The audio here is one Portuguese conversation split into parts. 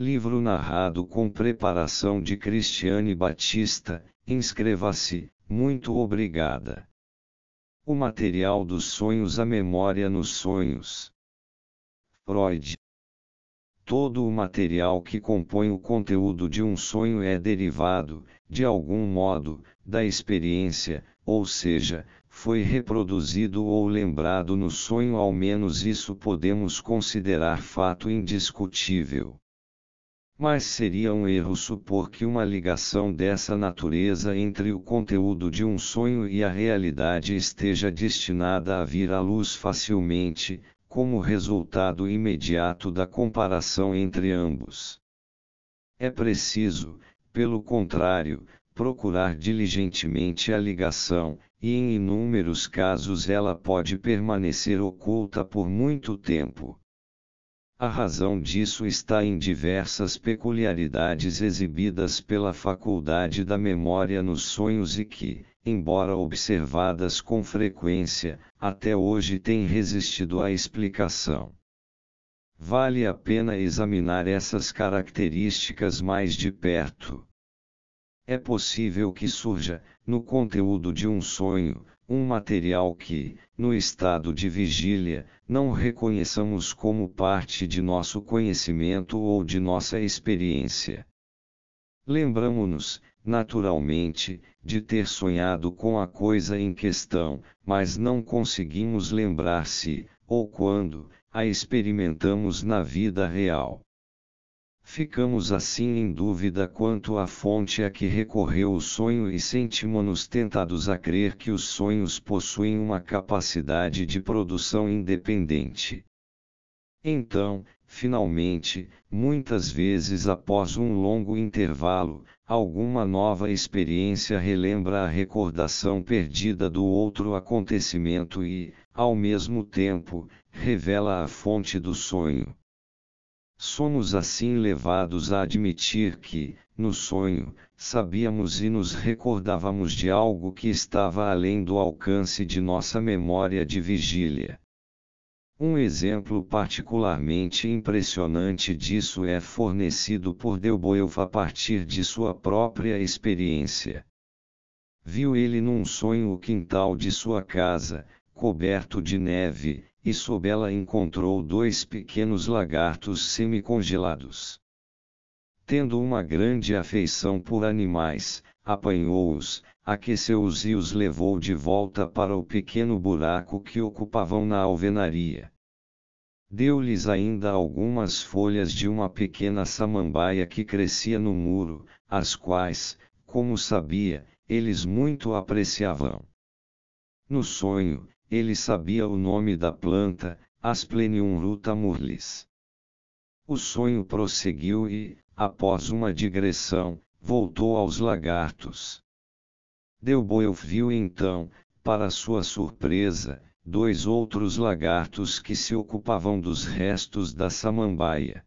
Livro narrado com preparação de Cristiane Batista, inscreva-se, muito obrigada. O material dos sonhos A memória nos sonhos. Freud. Todo o material que compõe o conteúdo de um sonho é derivado, de algum modo, da experiência, ou seja, foi reproduzido ou lembrado no sonho, ao menos isso podemos considerar fato indiscutível. Mas seria um erro supor que uma ligação dessa natureza entre o conteúdo de um sonho e a realidade esteja destinada a vir à luz facilmente, como resultado imediato da comparação entre ambos. É preciso, pelo contrário, procurar diligentemente a ligação, e em inúmeros casos ela pode permanecer oculta por muito tempo. A razão disso está em diversas peculiaridades exibidas pela faculdade da memória nos sonhos e que, embora observadas com frequência, até hoje têm resistido à explicação. Vale a pena examinar essas características mais de perto. É possível que surja, no conteúdo de um sonho, um material que, no estado de vigília, não reconheçamos como parte de nosso conhecimento ou de nossa experiência. Lembramos-nos, naturalmente, de ter sonhado com a coisa em questão, mas não conseguimos lembrar se, ou quando, a experimentamos na vida real. Ficamos assim em dúvida quanto à fonte a que recorreu o sonho e sentimos-nos tentados a crer que os sonhos possuem uma capacidade de produção independente. Então, finalmente, muitas vezes após um longo intervalo, alguma nova experiência relembra a recordação perdida do outro acontecimento e, ao mesmo tempo, revela a fonte do sonho. Somos assim levados a admitir que, no sonho, sabíamos e nos recordávamos de algo que estava além do alcance de nossa memória de vigília. Um exemplo particularmente impressionante disso é fornecido por Delboeuf a partir de sua própria experiência. Viu ele num sonho o quintal de sua casa, coberto de neve, e sob ela encontrou dois pequenos lagartos semicongelados. Tendo uma grande afeição por animais, apanhou-os, aqueceu-os e os levou de volta para o pequeno buraco que ocupavam na alvenaria. Deu-lhes ainda algumas folhas de uma pequena samambaia que crescia no muro, as quais, como sabia, eles muito apreciavam. No sonho, ele sabia o nome da planta, Asplenium rutamurlis. O sonho prosseguiu e, após uma digressão, voltou aos lagartos. Delboel viu então, para sua surpresa, dois outros lagartos que se ocupavam dos restos da samambaia.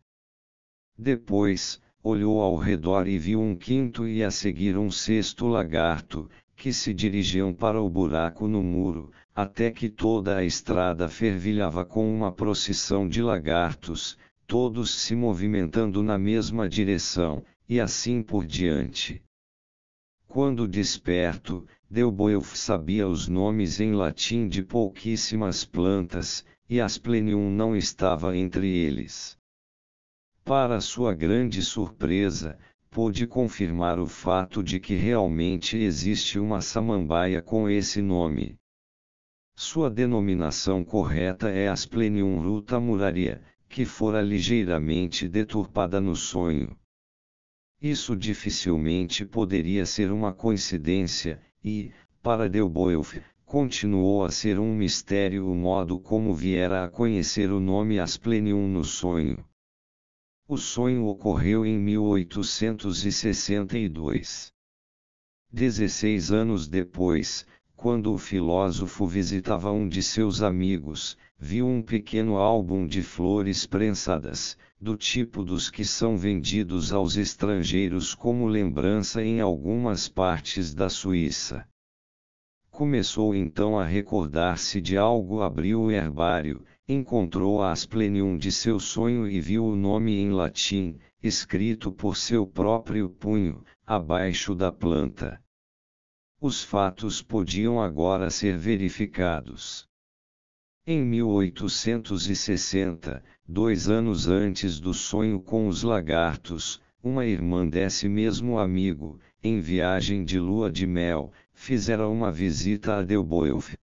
Depois, olhou ao redor e viu um quinto e a seguir um sexto lagarto, que se dirigiam para o buraco no muro, até que toda a estrada fervilhava com uma procissão de lagartos, todos se movimentando na mesma direção, e assim por diante. Quando desperto, Delboeuf sabia os nomes em latim de pouquíssimas plantas, e Asplenium não estava entre eles. Para sua grande surpresa, pôde confirmar o fato de que realmente existe uma samambaia com esse nome. Sua denominação correta é Asplenium ruta muraria, que fora ligeiramente deturpada no sonho. Isso dificilmente poderia ser uma coincidência, e, para Delboeuf, continuou a ser um mistério o modo como viera a conhecer o nome Asplenium no sonho. O sonho ocorreu em 1862. 16 anos depois, quando o filósofo visitava um de seus amigos, viu um pequeno álbum de flores prensadas, do tipo dos que são vendidos aos estrangeiros como lembrança em algumas partes da Suíça. Começou então a recordar-se de algo, abriu o herbário, encontrou a asplenium de seu sonho e viu o nome em latim, escrito por seu próprio punho, abaixo da planta os fatos podiam agora ser verificados. Em 1860, dois anos antes do sonho com os lagartos, uma irmã desse mesmo amigo, em viagem de lua de mel, fizera uma visita a Delboeuf.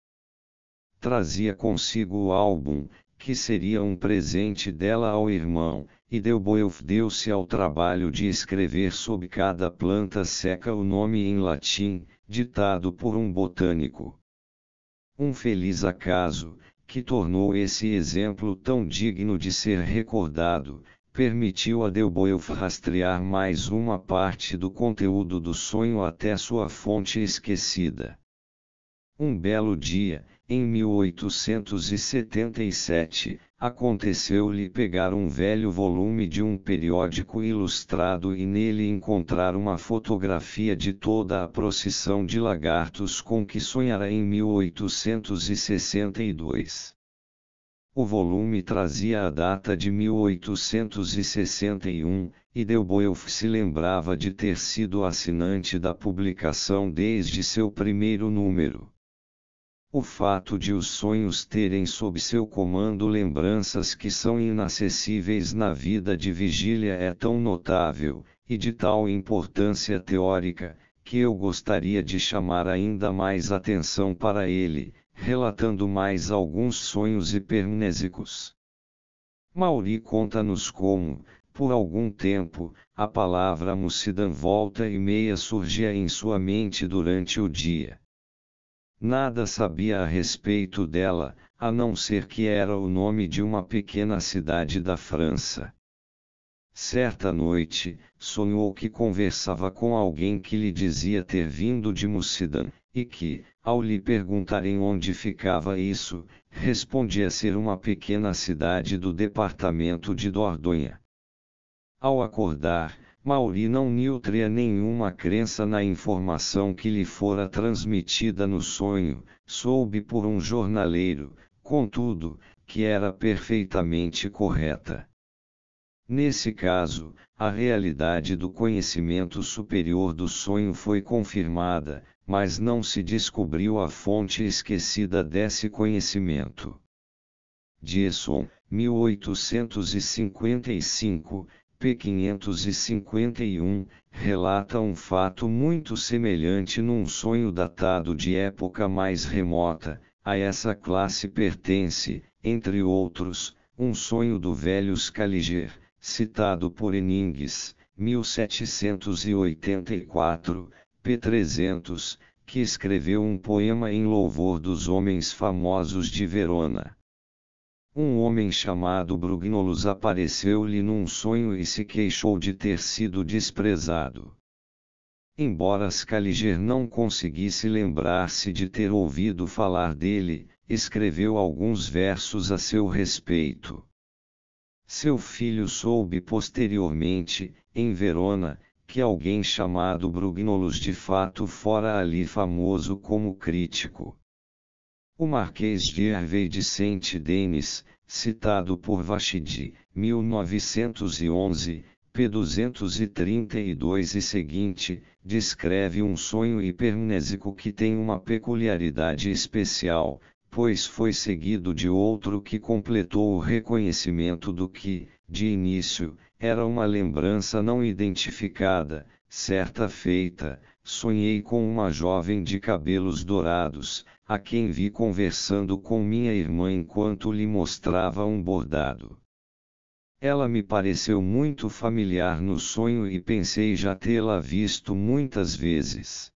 Trazia consigo o álbum, que seria um presente dela ao irmão, e Delboeuf deu-se ao trabalho de escrever sob cada planta seca o nome em latim, ditado por um botânico. Um feliz acaso, que tornou esse exemplo tão digno de ser recordado, permitiu a Delboeuf rastrear mais uma parte do conteúdo do sonho até sua fonte esquecida. Um belo dia, em 1877, aconteceu-lhe pegar um velho volume de um periódico ilustrado e nele encontrar uma fotografia de toda a procissão de lagartos com que sonhara em 1862. O volume trazia a data de 1861, e Delboeuf se lembrava de ter sido assinante da publicação desde seu primeiro número. O fato de os sonhos terem sob seu comando lembranças que são inacessíveis na vida de vigília é tão notável, e de tal importância teórica, que eu gostaria de chamar ainda mais atenção para ele, relatando mais alguns sonhos hipermnésicos. Mauri conta-nos como, por algum tempo, a palavra mucidan volta e meia surgia em sua mente durante o dia. Nada sabia a respeito dela, a não ser que era o nome de uma pequena cidade da França. Certa noite, sonhou que conversava com alguém que lhe dizia ter vindo de Mussidan, e que, ao lhe perguntarem onde ficava isso, respondia ser uma pequena cidade do departamento de Dordogne. Ao acordar, Mauri não nutria nenhuma crença na informação que lhe fora transmitida no sonho, soube por um jornaleiro, contudo, que era perfeitamente correta. Nesse caso, a realidade do conhecimento superior do sonho foi confirmada, mas não se descobriu a fonte esquecida desse conhecimento. Disson, 1855, P551, relata um fato muito semelhante num sonho datado de época mais remota, a essa classe pertence, entre outros, um sonho do velho Scaliger, citado por Eningues, 1784, P300, que escreveu um poema em louvor dos homens famosos de Verona. Um homem chamado Brugnolus apareceu-lhe num sonho e se queixou de ter sido desprezado. Embora Scaliger não conseguisse lembrar-se de ter ouvido falar dele, escreveu alguns versos a seu respeito. Seu filho soube posteriormente, em Verona, que alguém chamado Brugnolus de fato fora ali famoso como crítico. O Marquês de Hervé de Saint Denis, citado por Vachidi, 1911, p. 232 e seguinte, descreve um sonho hipermnésico que tem uma peculiaridade especial, pois foi seguido de outro que completou o reconhecimento do que, de início, era uma lembrança não identificada, Certa feita, sonhei com uma jovem de cabelos dourados, a quem vi conversando com minha irmã enquanto lhe mostrava um bordado. Ela me pareceu muito familiar no sonho e pensei já tê-la visto muitas vezes.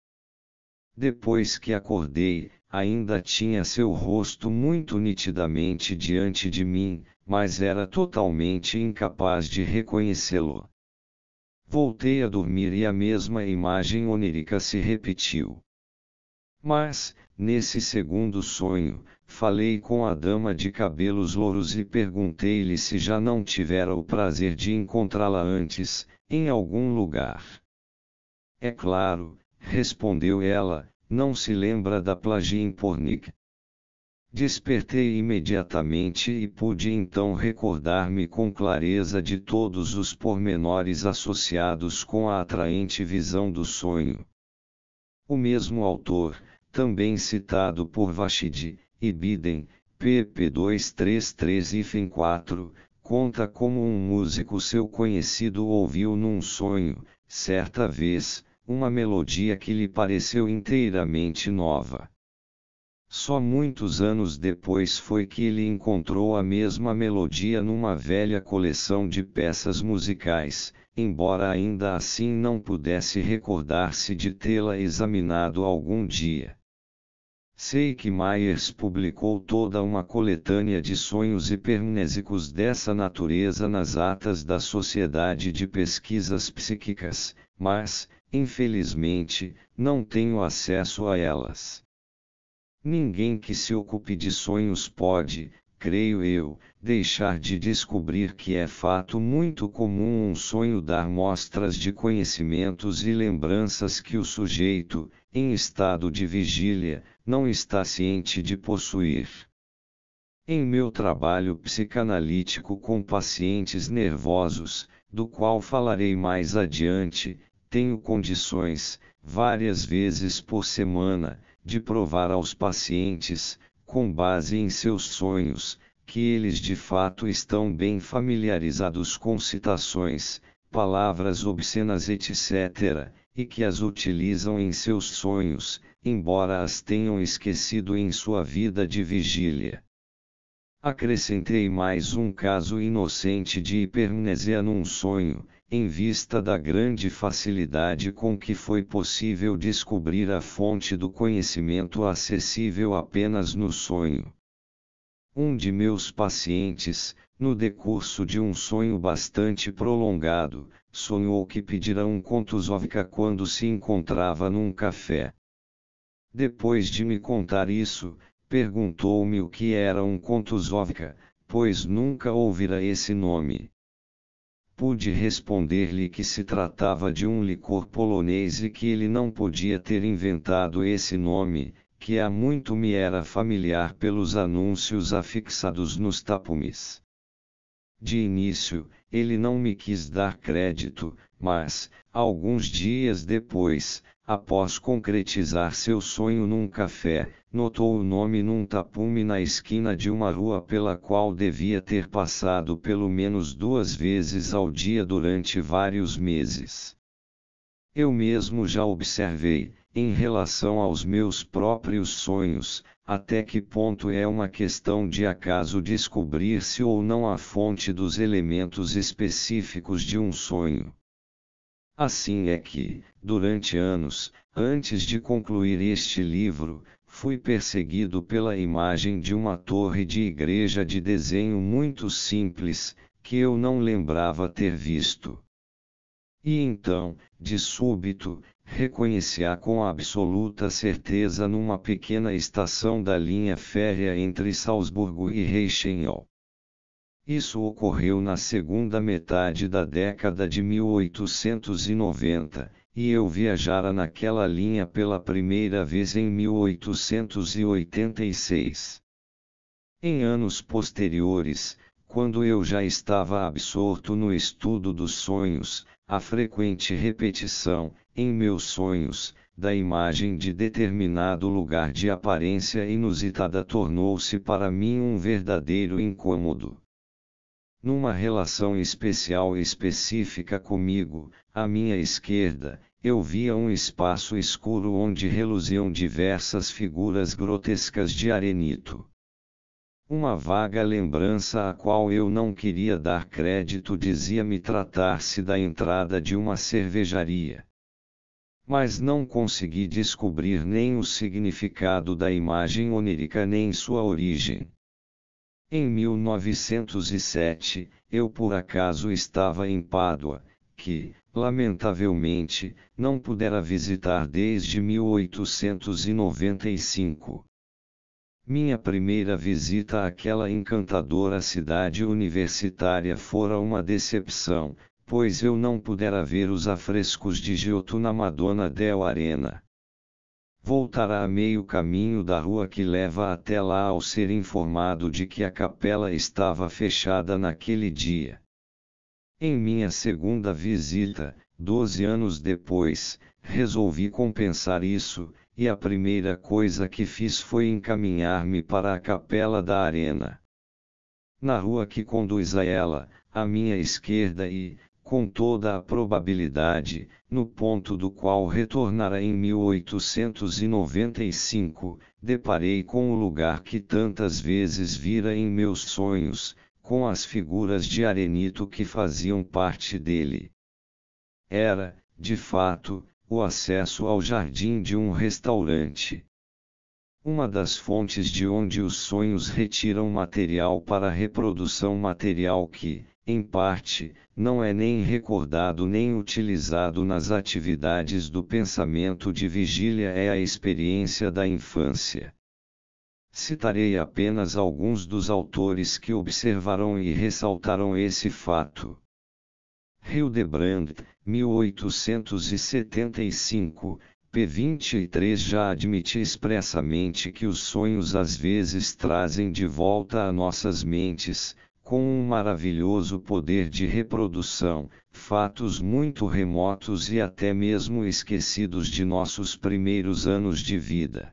Depois que acordei, ainda tinha seu rosto muito nitidamente diante de mim, mas era totalmente incapaz de reconhecê-lo. Voltei a dormir e a mesma imagem onírica se repetiu. Mas, nesse segundo sonho, falei com a dama de cabelos louros e perguntei-lhe se já não tivera o prazer de encontrá-la antes, em algum lugar. É claro, respondeu ela, não se lembra da em Pornic? Despertei imediatamente e pude então recordar-me com clareza de todos os pormenores associados com a atraente visão do sonho. O mesmo autor, também citado por Vashid, Ibiden, pp 233-4, conta como um músico seu conhecido ouviu num sonho, certa vez, uma melodia que lhe pareceu inteiramente nova. Só muitos anos depois foi que ele encontrou a mesma melodia numa velha coleção de peças musicais, embora ainda assim não pudesse recordar-se de tê-la examinado algum dia. Sei que Myers publicou toda uma coletânea de sonhos hipermnésicos dessa natureza nas atas da Sociedade de Pesquisas Psíquicas, mas, infelizmente, não tenho acesso a elas. Ninguém que se ocupe de sonhos pode, creio eu, deixar de descobrir que é fato muito comum um sonho dar mostras de conhecimentos e lembranças que o sujeito, em estado de vigília, não está ciente de possuir. Em meu trabalho psicanalítico com pacientes nervosos, do qual falarei mais adiante, tenho condições, várias vezes por semana, de provar aos pacientes, com base em seus sonhos, que eles de fato estão bem familiarizados com citações, palavras obscenas, etc., e que as utilizam em seus sonhos, embora as tenham esquecido em sua vida de vigília. Acrescentei mais um caso inocente de hipermnesia num sonho, em vista da grande facilidade com que foi possível descobrir a fonte do conhecimento acessível apenas no sonho. Um de meus pacientes, no decurso de um sonho bastante prolongado, sonhou que pedirá um contusóvica quando se encontrava num café. Depois de me contar isso, Perguntou-me o que era um contuzóvica, pois nunca ouvira esse nome. Pude responder-lhe que se tratava de um licor polonês e que ele não podia ter inventado esse nome, que há muito me era familiar pelos anúncios afixados nos tapumes. De início, ele não me quis dar crédito, mas, alguns dias depois, após concretizar seu sonho num café, notou o nome num tapume na esquina de uma rua pela qual devia ter passado pelo menos duas vezes ao dia durante vários meses. Eu mesmo já observei, em relação aos meus próprios sonhos, até que ponto é uma questão de acaso descobrir-se ou não a fonte dos elementos específicos de um sonho. Assim é que, durante anos, antes de concluir este livro, fui perseguido pela imagem de uma torre de igreja de desenho muito simples, que eu não lembrava ter visto. E então, de súbito, reconhecia com absoluta certeza numa pequena estação da linha férrea entre Salzburgo e Reichenau. Isso ocorreu na segunda metade da década de 1890, e eu viajara naquela linha pela primeira vez em 1886. Em anos posteriores, quando eu já estava absorto no estudo dos sonhos, a frequente repetição, em meus sonhos, da imagem de determinado lugar de aparência inusitada tornou-se para mim um verdadeiro incômodo. Numa relação especial específica comigo, à minha esquerda, eu via um espaço escuro onde reluziam diversas figuras grotescas de arenito. Uma vaga lembrança a qual eu não queria dar crédito dizia-me tratar-se da entrada de uma cervejaria. Mas não consegui descobrir nem o significado da imagem onírica nem sua origem. Em 1907, eu por acaso estava em Pádua, que, lamentavelmente, não pudera visitar desde 1895. Minha primeira visita àquela encantadora cidade universitária fora uma decepção, pois eu não pudera ver os afrescos de Giotto na Madonna del Arena. Voltará a meio caminho da rua que leva até lá ao ser informado de que a capela estava fechada naquele dia. Em minha segunda visita, doze anos depois, resolvi compensar isso, e a primeira coisa que fiz foi encaminhar-me para a capela da arena. Na rua que conduz a ela, à minha esquerda e, com toda a probabilidade, no ponto do qual retornara em 1895, deparei com o lugar que tantas vezes vira em meus sonhos, com as figuras de arenito que faziam parte dele. Era, de fato, o acesso ao jardim de um restaurante. Uma das fontes de onde os sonhos retiram material para reprodução material que, em parte, não é nem recordado nem utilizado nas atividades do pensamento de vigília é a experiência da infância. Citarei apenas alguns dos autores que observaram e ressaltaram esse fato. Hildebrand, 1875, p. 23 já admite expressamente que os sonhos às vezes trazem de volta a nossas mentes, com um maravilhoso poder de reprodução, fatos muito remotos e até mesmo esquecidos de nossos primeiros anos de vida.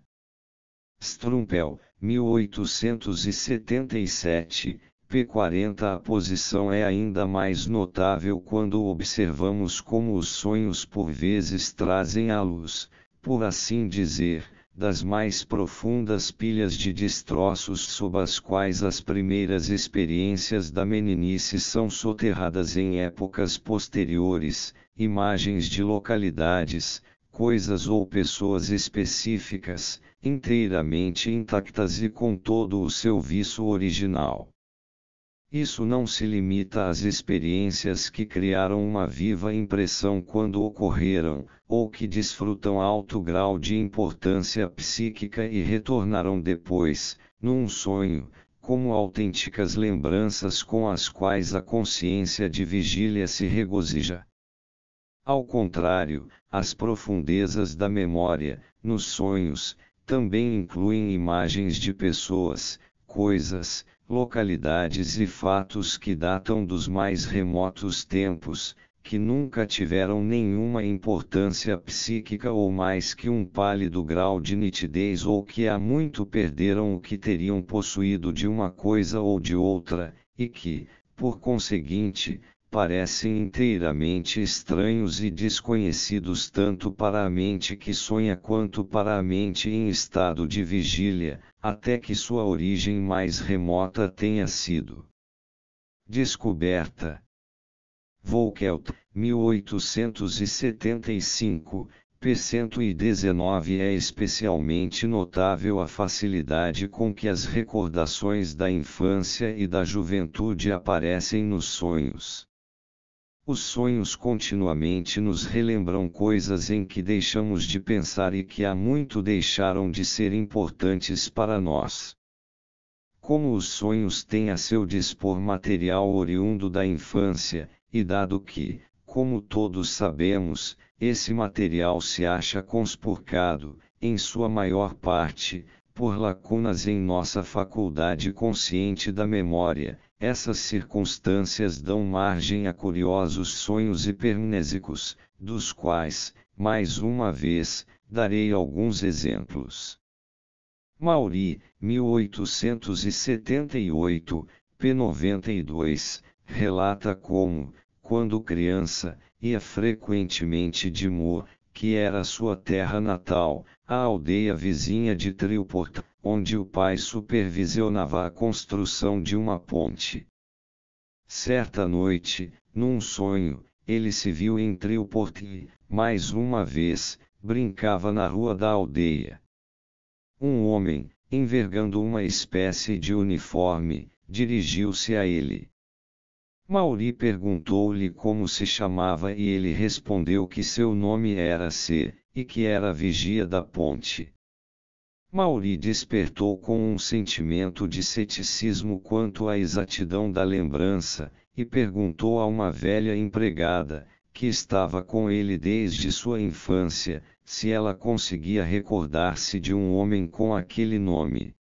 Strumpel, 1877, P40 A posição é ainda mais notável quando observamos como os sonhos por vezes trazem à luz, por assim dizer, das mais profundas pilhas de destroços sob as quais as primeiras experiências da meninice são soterradas em épocas posteriores, imagens de localidades, coisas ou pessoas específicas, inteiramente intactas e com todo o seu viço original. Isso não se limita às experiências que criaram uma viva impressão quando ocorreram, ou que desfrutam alto grau de importância psíquica e retornaram depois, num sonho, como autênticas lembranças com as quais a consciência de vigília se regozija. Ao contrário, as profundezas da memória, nos sonhos, também incluem imagens de pessoas, coisas, localidades e fatos que datam dos mais remotos tempos, que nunca tiveram nenhuma importância psíquica ou mais que um pálido grau de nitidez ou que há muito perderam o que teriam possuído de uma coisa ou de outra, e que, por conseguinte, parecem inteiramente estranhos e desconhecidos tanto para a mente que sonha quanto para a mente em estado de vigília, até que sua origem mais remota tenha sido descoberta. Volkelt, 1875, p. 119 é especialmente notável a facilidade com que as recordações da infância e da juventude aparecem nos sonhos. Os sonhos continuamente nos relembram coisas em que deixamos de pensar e que há muito deixaram de ser importantes para nós. Como os sonhos têm a seu dispor material oriundo da infância, e dado que, como todos sabemos, esse material se acha conspurcado, em sua maior parte, por lacunas em nossa faculdade consciente da memória, essas circunstâncias dão margem a curiosos sonhos hipernésicos, dos quais, mais uma vez, darei alguns exemplos. Mauri, 1878, p. 92, relata como, quando criança, ia frequentemente de Mo, que era sua terra natal, a aldeia vizinha de Trioport, onde o pai supervisionava a construção de uma ponte. Certa noite, num sonho, ele se viu em Trioport e, mais uma vez, brincava na rua da aldeia. Um homem, envergando uma espécie de uniforme, dirigiu-se a ele. Mauri perguntou-lhe como se chamava e ele respondeu que seu nome era C, e que era vigia da ponte. Mauri despertou com um sentimento de ceticismo quanto à exatidão da lembrança, e perguntou a uma velha empregada, que estava com ele desde sua infância, se ela conseguia recordar-se de um homem com aquele nome.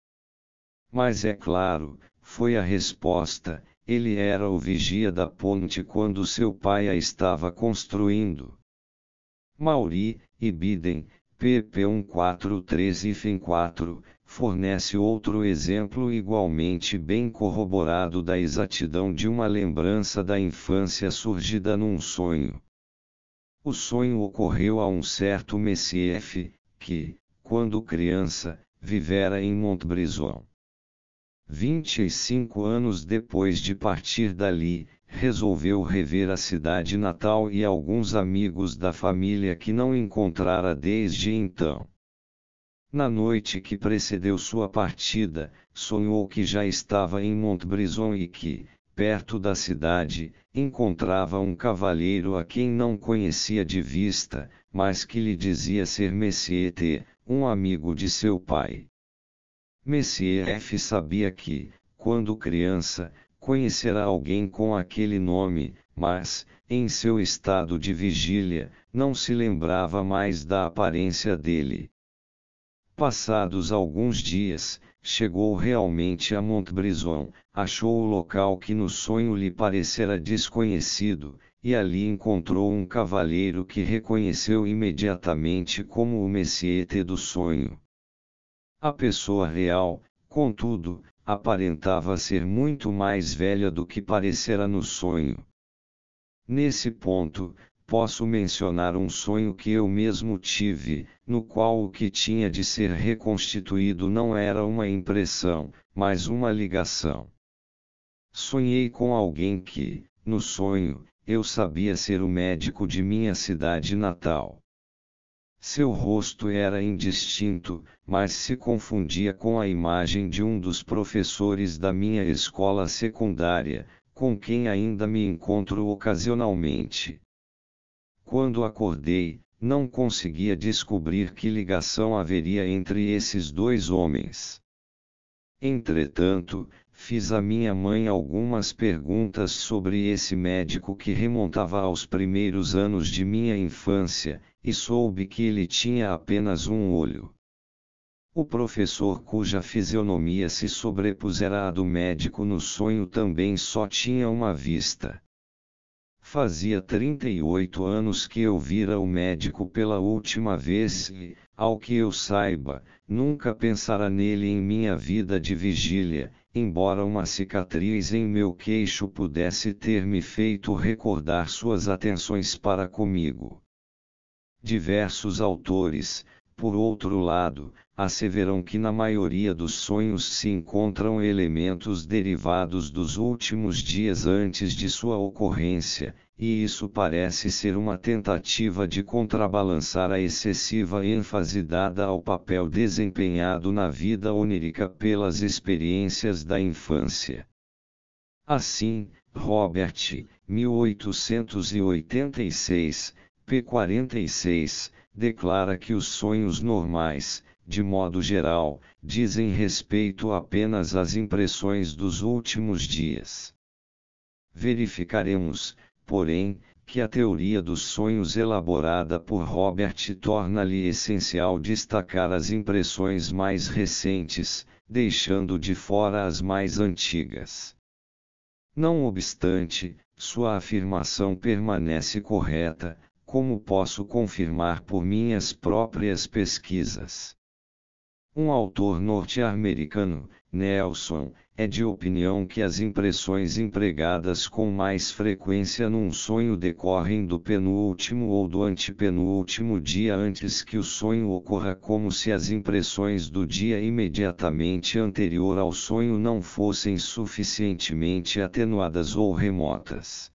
Mas é claro, foi a resposta, ele era o vigia da ponte quando seu pai a estava construindo. Mauri, Ibidem, pp 1413-4, fornece outro exemplo igualmente bem corroborado da exatidão de uma lembrança da infância surgida num sonho. O sonho ocorreu a um certo Messief, que, quando criança, vivera em Montbrison. 25 anos depois de partir dali, resolveu rever a cidade natal e alguns amigos da família que não encontrara desde então. Na noite que precedeu sua partida, sonhou que já estava em Montbrison e que, perto da cidade, encontrava um cavalheiro a quem não conhecia de vista, mas que lhe dizia ser Messier um amigo de seu pai. Monsieur é. F sabia que, quando criança, conhecerá alguém com aquele nome, mas, em seu estado de vigília, não se lembrava mais da aparência dele. Passados alguns dias, chegou realmente a Montbrison, achou o local que no sonho lhe parecera desconhecido, e ali encontrou um cavalheiro que reconheceu imediatamente como o T do sonho. A pessoa real, contudo, aparentava ser muito mais velha do que parecera no sonho. Nesse ponto, posso mencionar um sonho que eu mesmo tive, no qual o que tinha de ser reconstituído não era uma impressão, mas uma ligação. Sonhei com alguém que, no sonho, eu sabia ser o médico de minha cidade natal. Seu rosto era indistinto, mas se confundia com a imagem de um dos professores da minha escola secundária, com quem ainda me encontro ocasionalmente. Quando acordei, não conseguia descobrir que ligação haveria entre esses dois homens. Entretanto, fiz à minha mãe algumas perguntas sobre esse médico que remontava aos primeiros anos de minha infância, e soube que ele tinha apenas um olho. O professor cuja fisionomia se sobrepusera à do médico no sonho também só tinha uma vista. Fazia 38 anos que eu vira o médico pela última vez e, ao que eu saiba, nunca pensara nele em minha vida de vigília, embora uma cicatriz em meu queixo pudesse ter me feito recordar suas atenções para comigo. Diversos autores, por outro lado, asseveram que na maioria dos sonhos se encontram elementos derivados dos últimos dias antes de sua ocorrência, e isso parece ser uma tentativa de contrabalançar a excessiva ênfase dada ao papel desempenhado na vida onírica pelas experiências da infância. Assim, Robert, 1886, P46, declara que os sonhos normais, de modo geral, dizem respeito apenas às impressões dos últimos dias. Verificaremos, porém, que a teoria dos sonhos elaborada por Robert torna-lhe essencial destacar as impressões mais recentes, deixando de fora as mais antigas. Não obstante, sua afirmação permanece correta, como posso confirmar por minhas próprias pesquisas. Um autor norte-americano, Nelson, é de opinião que as impressões empregadas com mais frequência num sonho decorrem do penúltimo ou do antepenúltimo dia antes que o sonho ocorra, como se as impressões do dia imediatamente anterior ao sonho não fossem suficientemente atenuadas ou remotas.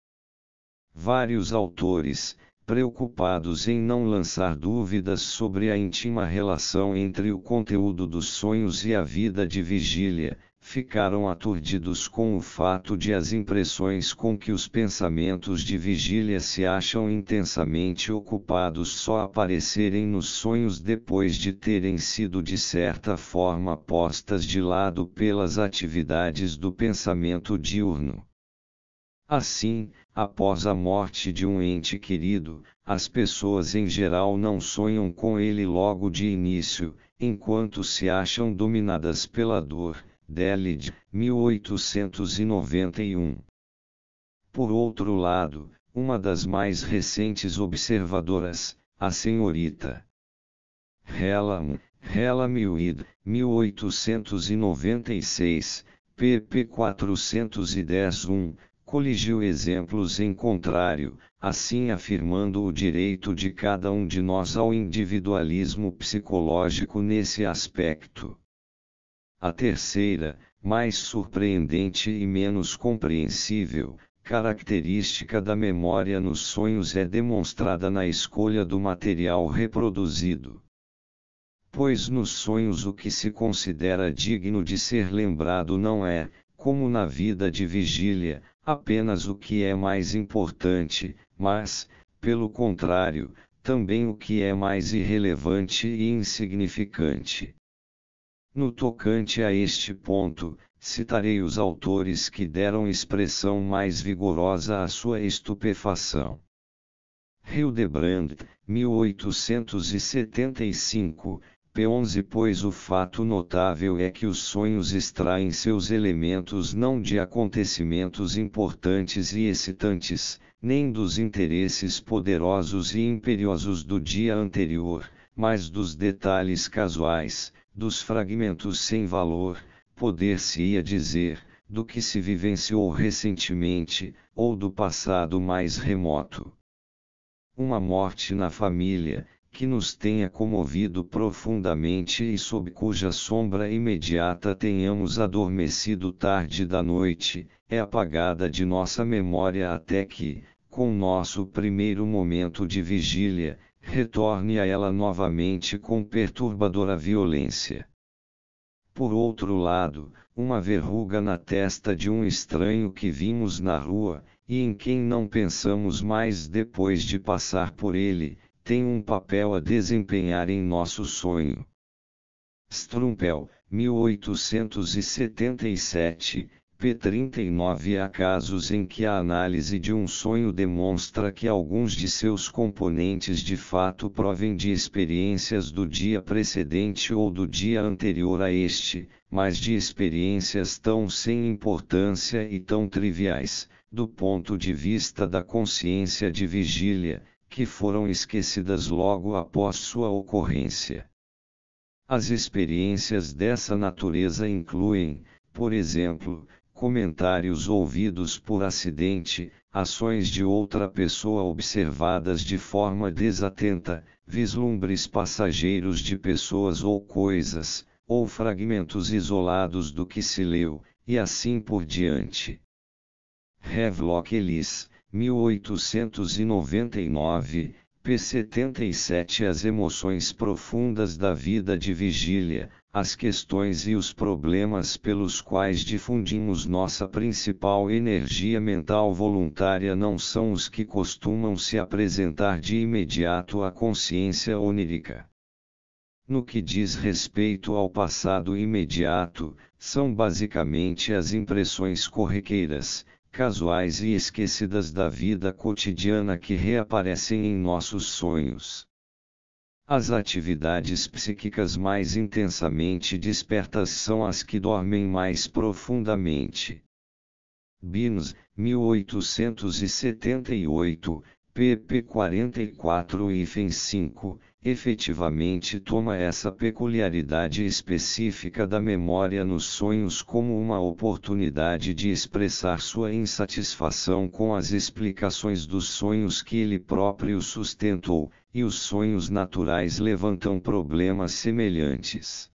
Vários autores, preocupados em não lançar dúvidas sobre a íntima relação entre o conteúdo dos sonhos e a vida de vigília, ficaram aturdidos com o fato de as impressões com que os pensamentos de vigília se acham intensamente ocupados só aparecerem nos sonhos depois de terem sido de certa forma postas de lado pelas atividades do pensamento diurno. Assim, Após a morte de um ente querido, as pessoas em geral não sonham com ele logo de início, enquanto se acham dominadas pela dor. Delid, 1891. Por outro lado, uma das mais recentes observadoras, a senhorita Hellam, Hellam Uid, 1896, pp 410-1, coligiu exemplos em contrário, assim afirmando o direito de cada um de nós ao individualismo psicológico nesse aspecto. A terceira, mais surpreendente e menos compreensível, característica da memória nos sonhos é demonstrada na escolha do material reproduzido. Pois nos sonhos o que se considera digno de ser lembrado não é, como na vida de vigília, apenas o que é mais importante, mas, pelo contrário, também o que é mais irrelevante e insignificante. No tocante a este ponto, citarei os autores que deram expressão mais vigorosa à sua estupefação. Hildebrand, 1875, P11 Pois o fato notável é que os sonhos extraem seus elementos não de acontecimentos importantes e excitantes, nem dos interesses poderosos e imperiosos do dia anterior, mas dos detalhes casuais, dos fragmentos sem valor, poder-se-ia dizer, do que se vivenciou recentemente, ou do passado mais remoto. Uma morte na família, que nos tenha comovido profundamente e sob cuja sombra imediata tenhamos adormecido tarde da noite, é apagada de nossa memória até que, com nosso primeiro momento de vigília, retorne a ela novamente com perturbadora violência. Por outro lado, uma verruga na testa de um estranho que vimos na rua, e em quem não pensamos mais depois de passar por ele, tem um papel a desempenhar em nosso sonho. Strumpel, 1877, p. 39 Há casos em que a análise de um sonho demonstra que alguns de seus componentes de fato provem de experiências do dia precedente ou do dia anterior a este, mas de experiências tão sem importância e tão triviais, do ponto de vista da consciência de vigília, que foram esquecidas logo após sua ocorrência. As experiências dessa natureza incluem, por exemplo, comentários ouvidos por acidente, ações de outra pessoa observadas de forma desatenta, vislumbres passageiros de pessoas ou coisas, ou fragmentos isolados do que se leu, e assim por diante. Havelock Ellis, 1899, p. 77 As emoções profundas da vida de vigília, as questões e os problemas pelos quais difundimos nossa principal energia mental voluntária não são os que costumam se apresentar de imediato à consciência onírica. No que diz respeito ao passado imediato, são basicamente as impressões corriqueiras, casuais e esquecidas da vida cotidiana que reaparecem em nossos sonhos. As atividades psíquicas mais intensamente despertas são as que dormem mais profundamente. Beans, 1878, pp 44 e 5, efetivamente toma essa peculiaridade específica da memória nos sonhos como uma oportunidade de expressar sua insatisfação com as explicações dos sonhos que ele próprio sustentou, e os sonhos naturais levantam problemas semelhantes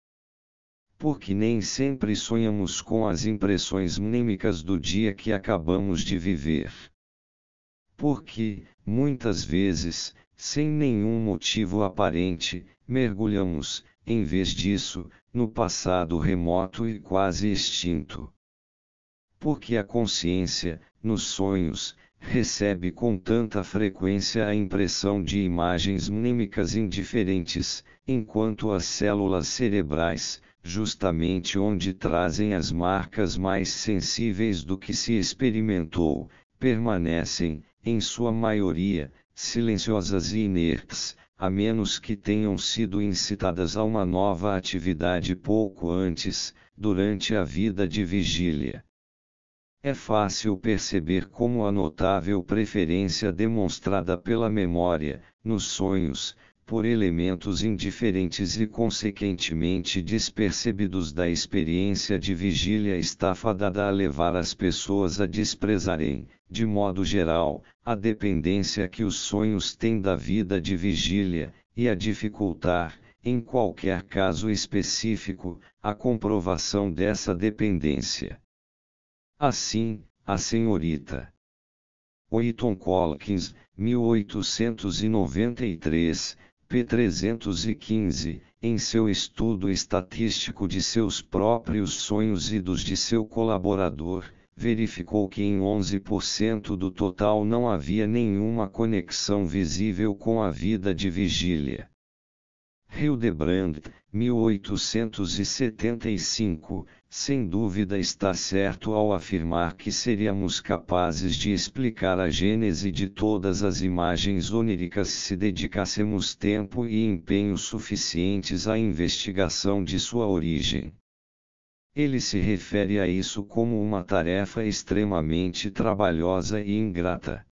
porque nem sempre sonhamos com as impressões mnímicas do dia que acabamos de viver. Porque, muitas vezes, sem nenhum motivo aparente, mergulhamos, em vez disso, no passado remoto e quase extinto. Porque a consciência, nos sonhos, recebe com tanta frequência a impressão de imagens mnímicas indiferentes, enquanto as células cerebrais, justamente onde trazem as marcas mais sensíveis do que se experimentou, permanecem, em sua maioria, silenciosas e inertes, a menos que tenham sido incitadas a uma nova atividade pouco antes, durante a vida de vigília. É fácil perceber como a notável preferência demonstrada pela memória, nos sonhos, por elementos indiferentes e consequentemente despercebidos da experiência de vigília está fadada a levar as pessoas a desprezarem, de modo geral, a dependência que os sonhos têm da vida de vigília, e a dificultar, em qualquer caso específico, a comprovação dessa dependência. Assim, a senhorita Oiton Collins, 1893, p. 315, em seu estudo estatístico de seus próprios sonhos e dos de seu colaborador, verificou que em 11% do total não havia nenhuma conexão visível com a vida de vigília. Hildebrand, 1875, sem dúvida está certo ao afirmar que seríamos capazes de explicar a gênese de todas as imagens oníricas se dedicássemos tempo e empenho suficientes à investigação de sua origem. Ele se refere a isso como uma tarefa extremamente trabalhosa e ingrata.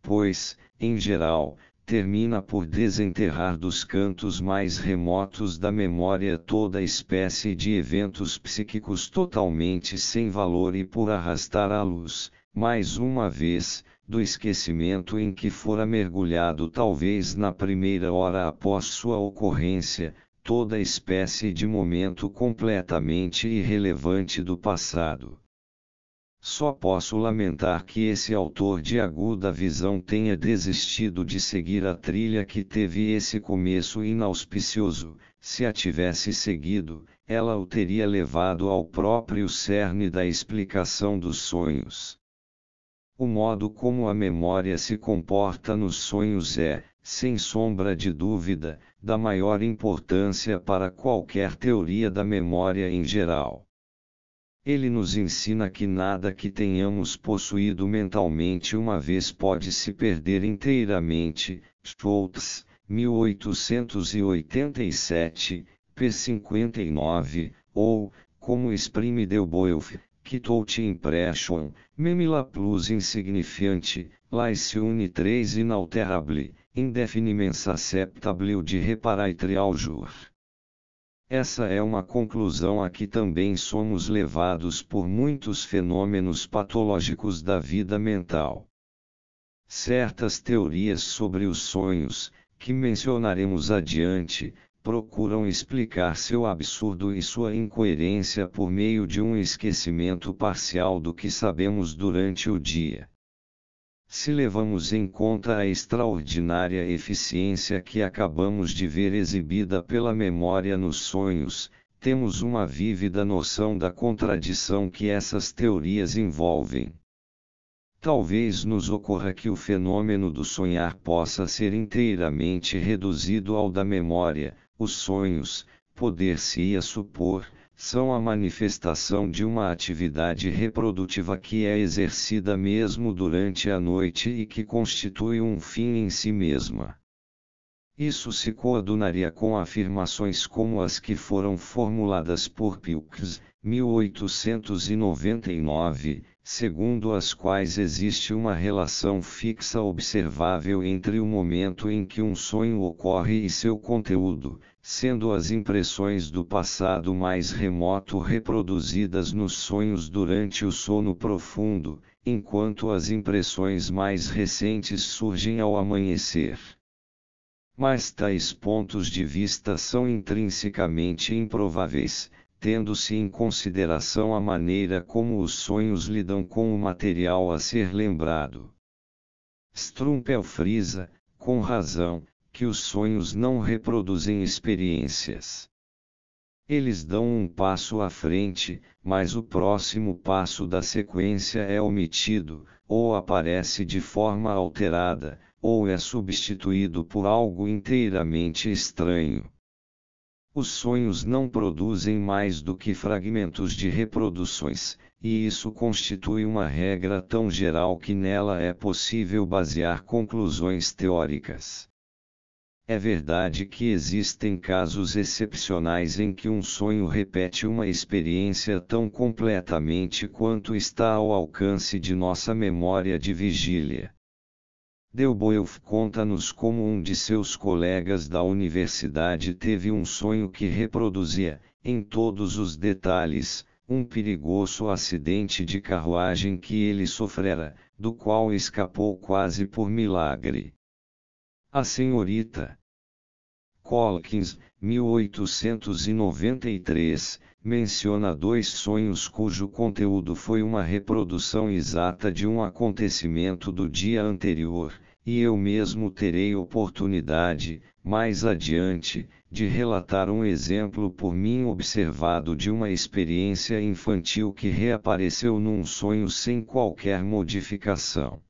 Pois, em geral, termina por desenterrar dos cantos mais remotos da memória toda espécie de eventos psíquicos totalmente sem valor e por arrastar à luz, mais uma vez, do esquecimento em que fora mergulhado talvez na primeira hora após sua ocorrência, toda espécie de momento completamente irrelevante do passado. Só posso lamentar que esse autor de aguda visão tenha desistido de seguir a trilha que teve esse começo inauspicioso, se a tivesse seguido, ela o teria levado ao próprio cerne da explicação dos sonhos. O modo como a memória se comporta nos sonhos é, sem sombra de dúvida, da maior importância para qualquer teoria da memória em geral. Ele nos ensina que nada que tenhamos possuído mentalmente uma vez pode se perder inteiramente. Schultz, 1887, p. 59, ou, como exprime que tout Impression, Memila Plus Insignifiante, Laiciune très Inalterable, indefinimens acceptabile de reparaitre aljur. Essa é uma conclusão a que também somos levados por muitos fenômenos patológicos da vida mental. Certas teorias sobre os sonhos, que mencionaremos adiante, procuram explicar seu absurdo e sua incoerência por meio de um esquecimento parcial do que sabemos durante o dia se levamos em conta a extraordinária eficiência que acabamos de ver exibida pela memória nos sonhos, temos uma vívida noção da contradição que essas teorias envolvem. Talvez nos ocorra que o fenômeno do sonhar possa ser inteiramente reduzido ao da memória, os sonhos, poder-se-ia supor, são a manifestação de uma atividade reprodutiva que é exercida mesmo durante a noite e que constitui um fim em si mesma. Isso se coadunaria com afirmações como as que foram formuladas por Pilkes, 1899, segundo as quais existe uma relação fixa observável entre o momento em que um sonho ocorre e seu conteúdo, sendo as impressões do passado mais remoto reproduzidas nos sonhos durante o sono profundo, enquanto as impressões mais recentes surgem ao amanhecer. Mas tais pontos de vista são intrinsecamente improváveis tendo-se em consideração a maneira como os sonhos lidam com o material a ser lembrado. Strumpel frisa, com razão, que os sonhos não reproduzem experiências. Eles dão um passo à frente, mas o próximo passo da sequência é omitido, ou aparece de forma alterada, ou é substituído por algo inteiramente estranho. Os sonhos não produzem mais do que fragmentos de reproduções, e isso constitui uma regra tão geral que nela é possível basear conclusões teóricas. É verdade que existem casos excepcionais em que um sonho repete uma experiência tão completamente quanto está ao alcance de nossa memória de vigília. Delboeuf conta-nos como um de seus colegas da universidade teve um sonho que reproduzia, em todos os detalhes, um perigoso acidente de carruagem que ele sofrera, do qual escapou quase por milagre. A senhorita Colkins, 1893, menciona dois sonhos cujo conteúdo foi uma reprodução exata de um acontecimento do dia anterior, e eu mesmo terei oportunidade, mais adiante, de relatar um exemplo por mim observado de uma experiência infantil que reapareceu num sonho sem qualquer modificação.